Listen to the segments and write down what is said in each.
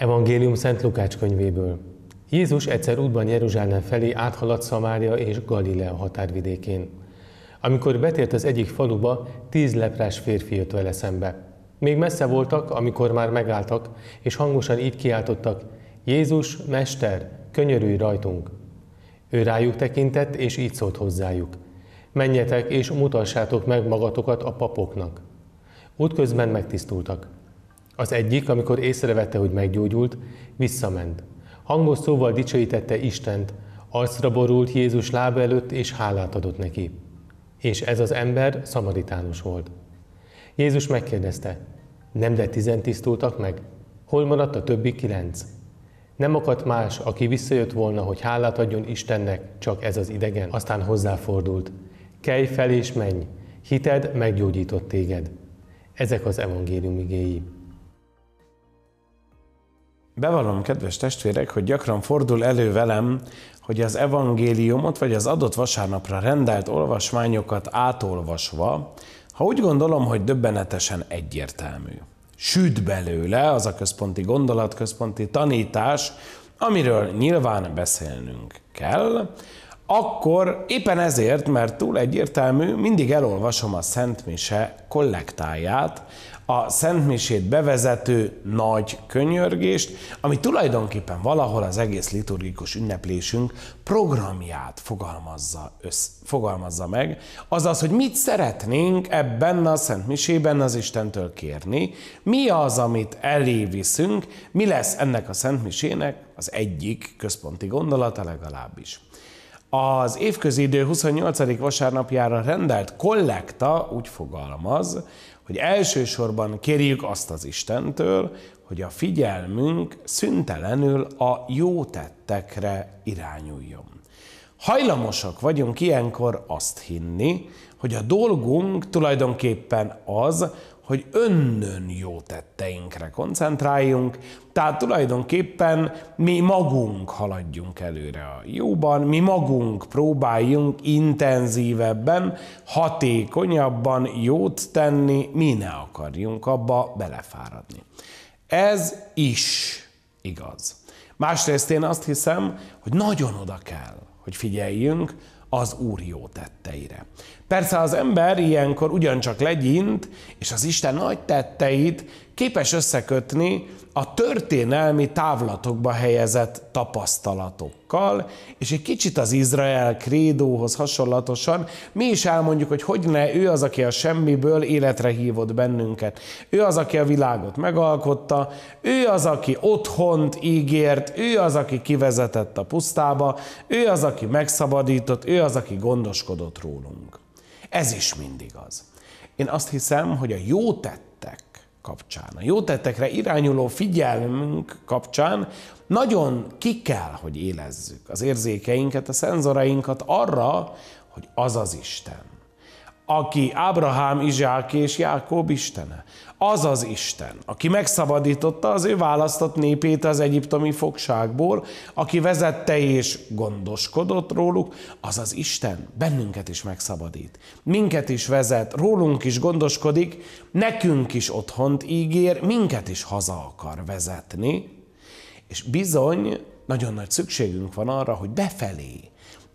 Evangélium Szent Lukács könyvéből. Jézus egyszer útban Jeruzsálem felé áthaladt Szamária és Galilea határvidékén. Amikor betért az egyik faluba, tíz leprás férfi jött vele szembe. Még messze voltak, amikor már megálltak, és hangosan így kiáltottak, Jézus, Mester, könyörülj rajtunk! Ő rájuk tekintett, és így szólt hozzájuk. Menjetek, és mutassátok meg magatokat a papoknak. Útközben megtisztultak. Az egyik, amikor észrevette, hogy meggyógyult, visszament. Hangos szóval dicsőítette Istent, arcra borult Jézus lába előtt, és hálát adott neki. És ez az ember szamaritánus volt. Jézus megkérdezte, nem de tizen tisztultak meg? Hol maradt a többi kilenc? Nem akadt más, aki visszajött volna, hogy hálát adjon Istennek, csak ez az idegen. Aztán hozzáfordult. Kelj fel és menj, hited meggyógyított téged. Ezek az evangélium igéi. Bevallom, kedves testvérek, hogy gyakran fordul elő velem, hogy az evangéliumot vagy az adott vasárnapra rendelt olvasmányokat átolvasva, ha úgy gondolom, hogy döbbenetesen egyértelmű. Süt belőle az a központi gondolat, központi tanítás, amiről nyilván beszélnünk kell, akkor éppen ezért, mert túl egyértelmű, mindig elolvasom a Szent Mise kollektáját, a Szentmisét bevezető nagy könyörgést, ami tulajdonképpen valahol az egész liturgikus ünneplésünk programját fogalmazza, össz, fogalmazza meg, azaz, hogy mit szeretnénk ebben a Szentmisében az Istentől kérni, mi az, amit elé viszünk, mi lesz ennek a Szentmisének az egyik központi gondolata legalábbis. Az évközi idő 28. vasárnapjára rendelt kollekta úgy fogalmaz, hogy elsősorban kérjük azt az Istentől, hogy a figyelmünk szüntelenül a jó tettekre irányuljon. Hajlamosak vagyunk ilyenkor azt hinni, hogy a dolgunk tulajdonképpen az, hogy önnön jó tetteinkre koncentráljunk, tehát tulajdonképpen mi magunk haladjunk előre a jóban, mi magunk próbáljunk intenzívebben, hatékonyabban jót tenni, mi ne akarjunk abba belefáradni. Ez is igaz. Másrészt én azt hiszem, hogy nagyon oda kell, hogy figyeljünk az Úr jó tetteire. Persze az ember ilyenkor ugyancsak legyint, és az Isten nagy tetteit képes összekötni a történelmi távlatokba helyezett tapasztalatokkal, és egy kicsit az Izrael krédóhoz hasonlatosan mi is elmondjuk, hogy hogy ne ő az, aki a semmiből életre hívott bennünket. Ő az, aki a világot megalkotta, ő az, aki otthont ígért, ő az, aki kivezetett a pusztába, ő az, aki megszabadított, ő az, aki gondoskodott rólunk. Ez is mindig az. Én azt hiszem, hogy a jó tettek kapcsán, a jó tettekre irányuló figyelmünk kapcsán nagyon ki kell, hogy élezzük az érzékeinket, a szenzorainkat arra, hogy az az Isten, aki Ábrahám, Izsák és Jákob istene. Az az Isten, aki megszabadította az ő választott népét az egyiptomi fogságból, aki vezette és gondoskodott róluk, az az Isten bennünket is megszabadít. Minket is vezet, rólunk is gondoskodik, nekünk is otthont ígér, minket is haza akar vezetni, és bizony nagyon nagy szükségünk van arra, hogy befelé,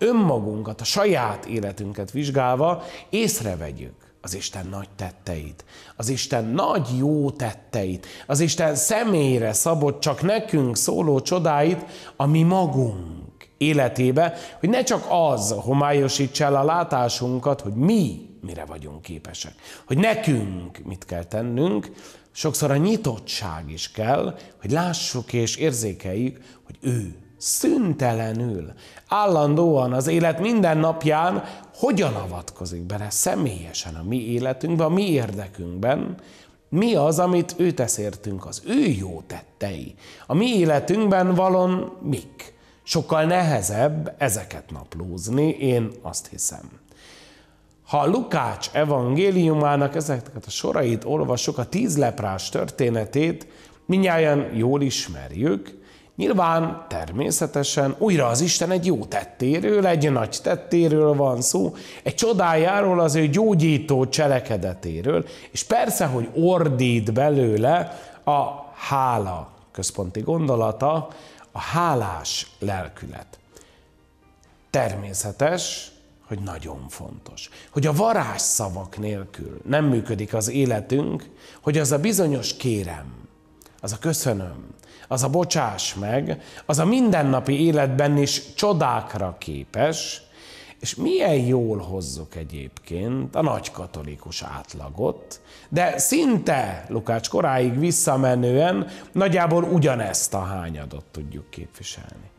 önmagunkat, a saját életünket vizsgálva észrevegyük az Isten nagy tetteit, az Isten nagy jó tetteit, az Isten személyre szabott csak nekünk szóló csodáit, ami magunk életébe, hogy ne csak az homályosítsa el a látásunkat, hogy mi mire vagyunk képesek, hogy nekünk mit kell tennünk, sokszor a nyitottság is kell, hogy lássuk és érzékeljük, hogy ő szüntelenül, állandóan az élet minden napján hogyan avatkozik bele személyesen a mi életünkben, a mi érdekünkben, mi az, amit ő tesz értünk, az ő jó tettei. A mi életünkben valon mik? Sokkal nehezebb ezeket naplózni, én azt hiszem. Ha Lukács evangéliumának ezeket a sorait olvasok, a tíz leprás történetét, minnyáján jól ismerjük, Nyilván, természetesen újra az Isten egy jó tettéről, egy nagy tettéről van szó, egy csodájáról, az ő gyógyító cselekedetéről, és persze, hogy ordít belőle a hála központi gondolata, a hálás lelkület. Természetes, hogy nagyon fontos. Hogy a varázsszavak nélkül nem működik az életünk, hogy az a bizonyos kérem, az a köszönöm, az a bocsáss meg, az a mindennapi életben is csodákra képes, és milyen jól hozzuk egyébként a nagy katolikus átlagot, de szinte Lukács koráig visszamenően nagyjából ugyanezt a hányadot tudjuk képviselni.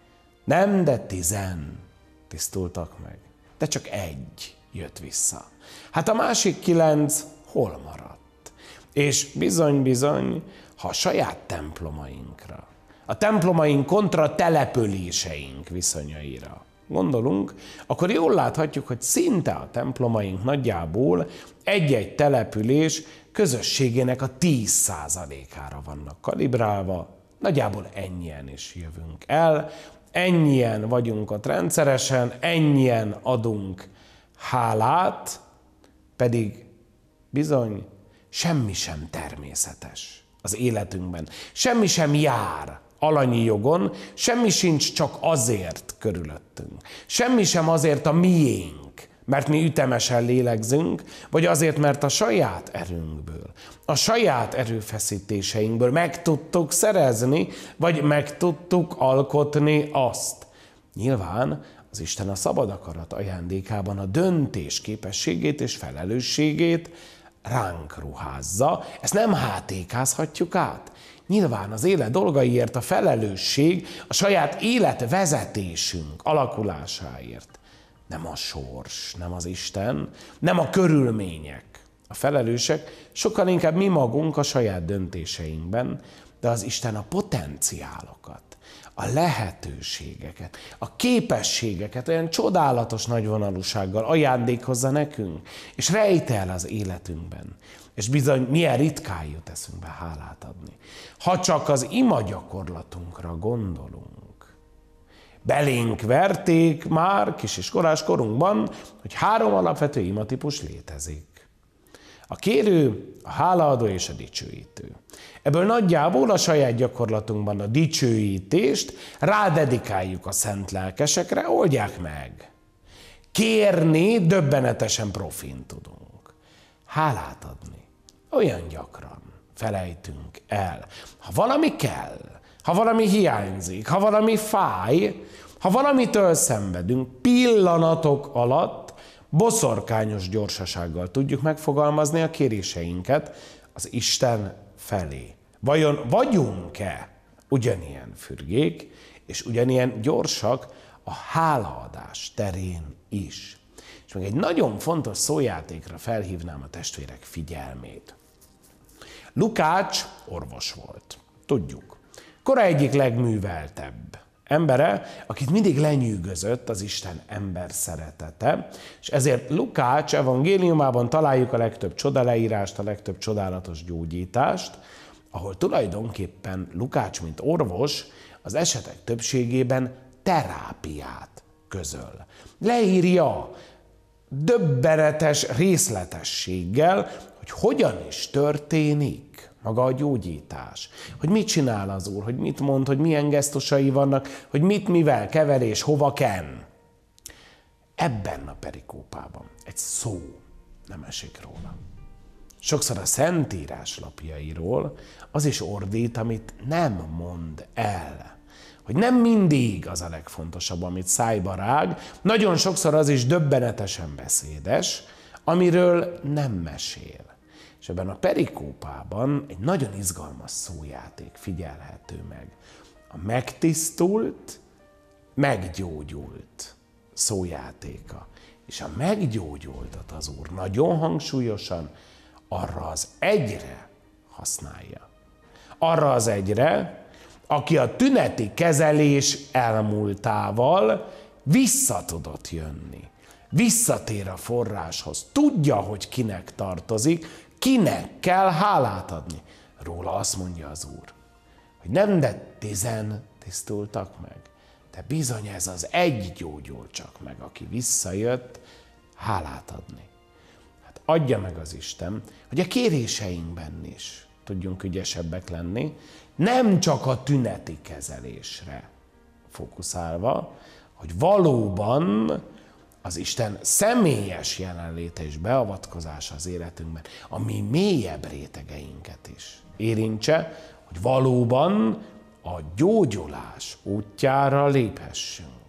Nem, de tizen tisztultak meg, de csak egy jött vissza. Hát a másik kilenc hol maradt? És bizony-bizony, ha a saját templomainkra, a templomaink kontra településeink viszonyaira gondolunk, akkor jól láthatjuk, hogy szinte a templomaink nagyjából egy-egy település közösségének a 10%-ára vannak kalibrálva, nagyjából ennyien is jövünk el, ennyien vagyunk ott rendszeresen, ennyien adunk hálát, pedig bizony semmi sem természetes az életünkben. Semmi sem jár alanyi jogon, semmi sincs csak azért körülöttünk. Semmi sem azért a miénk, mert mi ütemesen lélegzünk, vagy azért, mert a saját erőnkből, a saját erőfeszítéseinkből meg tudtuk szerezni, vagy meg tudtuk alkotni azt. Nyilván az Isten a szabad akarat ajándékában a döntés képességét és felelősségét ránk ruházza, ezt nem hátékázhatjuk át. Nyilván az élet dolgaiért a felelősség a saját élet vezetésünk alakulásáért. Nem a sors, nem az Isten, nem a körülmények. A felelősek sokkal inkább mi magunk a saját döntéseinkben, de az Isten a potenciálokat a lehetőségeket, a képességeket olyan csodálatos nagyvonalúsággal ajándékozza nekünk, és rejtel az életünkben. És bizony, milyen ritkán jut eszünkbe hálát adni. Ha csak az ima gyakorlatunkra gondolunk. Belénk verték már kisiskolás korunkban, hogy három alapvető imatípus létezik. A kérő, a hálaadó és a dicsőítő. Ebből nagyjából a saját gyakorlatunkban a dicsőítést rádedikáljuk a szent lelkesekre, oldják meg. Kérni döbbenetesen profin tudunk. Hálát adni. Olyan gyakran felejtünk el. Ha valami kell, ha valami hiányzik, ha valami fáj, ha valamitől szenvedünk, pillanatok alatt boszorkányos gyorsasággal tudjuk megfogalmazni a kéréseinket az Isten felé. Vajon vagyunk-e ugyanilyen fürgék, és ugyanilyen gyorsak a hálaadás terén is? És még egy nagyon fontos szójátékra felhívnám a testvérek figyelmét. Lukács orvos volt, tudjuk. Kora egyik legműveltebb embere, akit mindig lenyűgözött az Isten ember szeretete, és ezért Lukács evangéliumában találjuk a legtöbb csodaleírást, a legtöbb csodálatos gyógyítást, ahol tulajdonképpen Lukács, mint orvos, az esetek többségében terápiát közöl. Leírja döbbenetes részletességgel, hogy hogyan is történik maga a gyógyítás. Hogy mit csinál az Úr, hogy mit mond, hogy milyen gesztusai vannak, hogy mit mivel kever és hova ken. Ebben a perikópában egy szó nem esik róla. Sokszor a Szentírás lapjairól az is ordít, amit nem mond el. Hogy nem mindig az a legfontosabb, amit szájba rág, nagyon sokszor az is döbbenetesen beszédes, amiről nem mesél. És ebben a perikópában egy nagyon izgalmas szójáték figyelhető meg. A megtisztult, meggyógyult szójátéka. És a meggyógyultat az Úr nagyon hangsúlyosan arra az egyre használja. Arra az egyre, aki a tüneti kezelés elmúltával vissza tudott jönni. Visszatér a forráshoz, tudja, hogy kinek tartozik, Kinek kell hálát adni? Róla azt mondja az Úr, hogy nem de tizen tisztultak meg, de bizony ez az egy gyógyul csak meg, aki visszajött hálát adni. Hát adja meg az Isten, hogy a kéréseinkben is tudjunk ügyesebbek lenni, nem csak a tüneti kezelésre fókuszálva, hogy valóban az Isten személyes jelenléte és beavatkozása az életünkben, ami mélyebb rétegeinket is érintse, hogy valóban a gyógyulás útjára léphessünk.